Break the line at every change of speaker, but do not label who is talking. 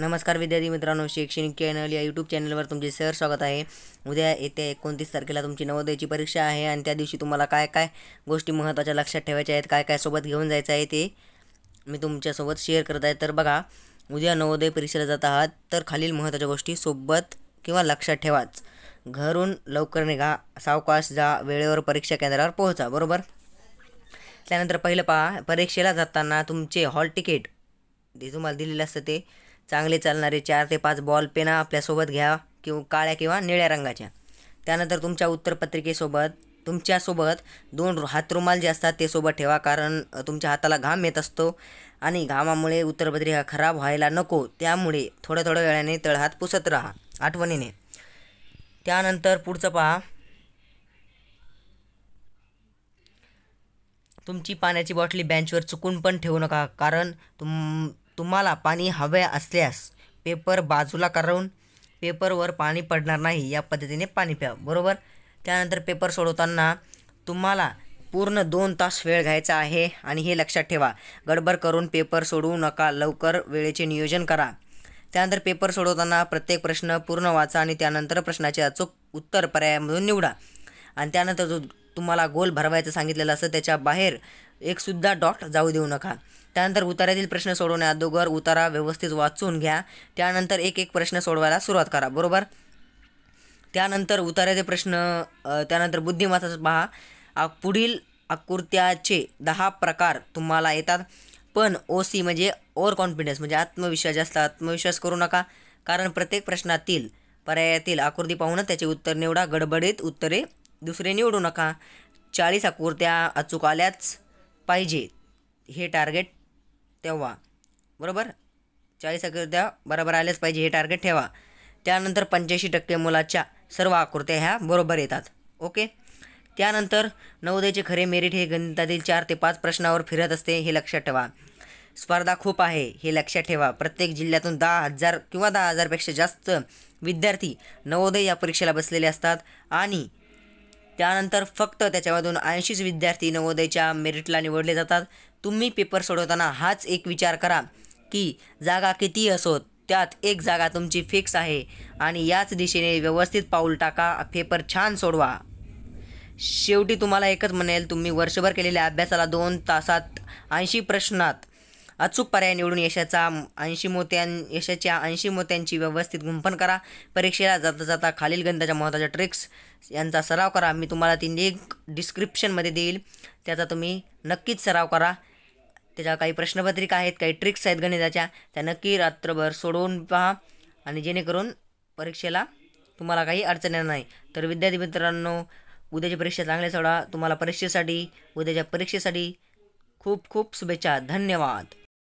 नमस्कार विद्यार्थी मित्रांनो शैक्षणिक चॅनल या यूट्यूब चॅनलवर तुमचे सर स्वागत आहे उद्या येत्या एकोणतीस तारखेला तुमची नवोदयची परीक्षा आहे आणि त्या दिवशी तुम्हाला काय काय गोष्टी महत्त्वाच्या लक्षात ठेवायच्या आहेत काय काय सोबत घेऊन जायचं आहे ते मी तुमच्यासोबत शेअर करत आहे तर बघा उद्या नवोदय परीक्षेला जात आहात तर खालील महत्त्वाच्या गोष्टी सोबत किंवा लक्षात ठेवाच घरून लवकर निघा सावकाश जा वेळेवर परीक्षा केंद्रावर पोहोचा बरोबर त्यानंतर पहिलं पहा परीक्षेला जाताना तुमचे हॉल तिकीट जे तुम्हाला दिलेलं असतं ते चांगले चालणारे चार ते पाच बॉल पेना आपल्यासोबत घ्या किंवा काळ्या किंवा निळ्या रंगाच्या त्यानंतर तुमच्या उत्तरपत्रिकेसोबत तुमच्यासोबत दोन हातरुमाल जे असतात ते सोबत ठेवा कारण तुमच्या हाताला घाम येत असतो आणि घामामुळे उत्तरपत्रिका खराब व्हायला नको त्यामुळे थोड्या थोड्या वेळाने तळहात पुसत राहा आठवणीने त्यानंतर पुढचं पहा तुमची पाण्याची बॉटली बँचवर चुकून पण ठेवू नका कारण तुम तुम्हाला पाणी हवे असल्यास पेपर बाजूला करून पेपरवर पाणी पडणार नाही या पद्धतीने पाणी प्या बरोबर त्यानंतर पेपर सोडवताना तुम्हाला पूर्ण दोन तास वेळ घ्यायचा आहे आणि हे लक्षात ठेवा गडबड करून पेपर सोडवू नका लवकर वेळेचे नियोजन करा त्यानंतर पेपर सोडवताना प्रत्येक प्रश्न पूर्ण वाचा आणि त्यानंतर प्रश्नाचे अचूक उत्तर पर्यायामधून निवडा आणि त्यानंतर जो तुम्हाला गोल भरवायचं सांगितलेलं असतं त्याच्या बाहेर एकसुद्धा डॉट जाऊ देऊ नका त्यानंतर उतार्यातील प्रश्न दोघर उतारा व्यवस्थित वाचून घ्या त्यानंतर एक एक प्रश्न सोडवायला सुरुवात करा बरोबर त्यानंतर उतार्याचे प्रश्न त्यानंतर बुद्धिमत्ताच पहा पुढील आकृत्याचे दहा प्रकार तुम्हाला येतात पण ओ सी म्हणजे ओवर कॉन्फिडन्स म्हणजे आत्मविश्वास जास्त आत्मविश्वास करू नका कारण प्रत्येक प्रश्नातील पर्यायातील आकृती पाहूनच त्याचे उत्तर निवडा गडबडीत उत्तरे दुसरे निवडू नका चाळीस आकृत्या अचूक आल्याच पाहिजे हे टार्गेट तेव्हा बरोबर चाळीस आकृत्या बरोबर आल्याच पाहिजे हे टार्गेट ठेवा त्यानंतर पंच्याऐंशी टक्के मुलाच्या सर्व आकृत्या ह्या बरोबर येतात ओके त्यानंतर नवोदयाचे खरे मेरिट हे गणितातील चार ते पाच प्रश्नावर फिरत असते हे लक्षात ठेवा स्पर्धा खूप आहे हे लक्षात ठेवा प्रत्येक जिल्ह्यातून दहा हजार किंवा दहा हजारपेक्षा जास्त विद्यार्थी नवोदय या परीक्षेला बसलेले असतात आणि त्यानंतर फक्त त्याच्यामधून ऐंशीच विद्यार्थी नवोदयच्या मेरिटला निवडले जातात तुम्ही पेपर सोडवताना हाच एक विचार करा की जागा किती असो त्यात एक जागा तुमची फिक्स आहे आणि याच दिशेने व्यवस्थित पाऊल टाका पेपर छान सोडवा शेवटी तुम्हाला एकच म्हणेल तुम्ही वर्षभर केलेल्या अभ्यासाला दोन तासात ऐंशी प्रश्नात अचूक पर्याय निवडून यशाचा ऐंशी मोत्यां यशाच्या ऐंशी मोत्यांची व्यवस्थित गुंफण करा परीक्षेला जाता जाता खालील गणिताच्या महत्त्वाच्या ट्रिक्स यांचा सराव करा मी तुम्हाला ती लिंक डिस्क्रिप्शनमध्ये देईल त्याचा तुम्ही नक्कीच सराव करा त्याच्या काही प्रश्नपत्रिका आहेत काही ट्रिक्स आहेत गणिताच्या त्या नक्की रात्रभर सोडवून पहा आणि जेणेकरून परीक्षेला तुम्हाला काही अडचण येणार नाही तर विद्यार्थी मित्रांनो उद्याच्या परीक्षा चांगल्या सोडा तुम्हाला परीक्षेसाठी उद्याच्या परीक्षेसाठी खूप खूप शुभेच्छा धन्यवाद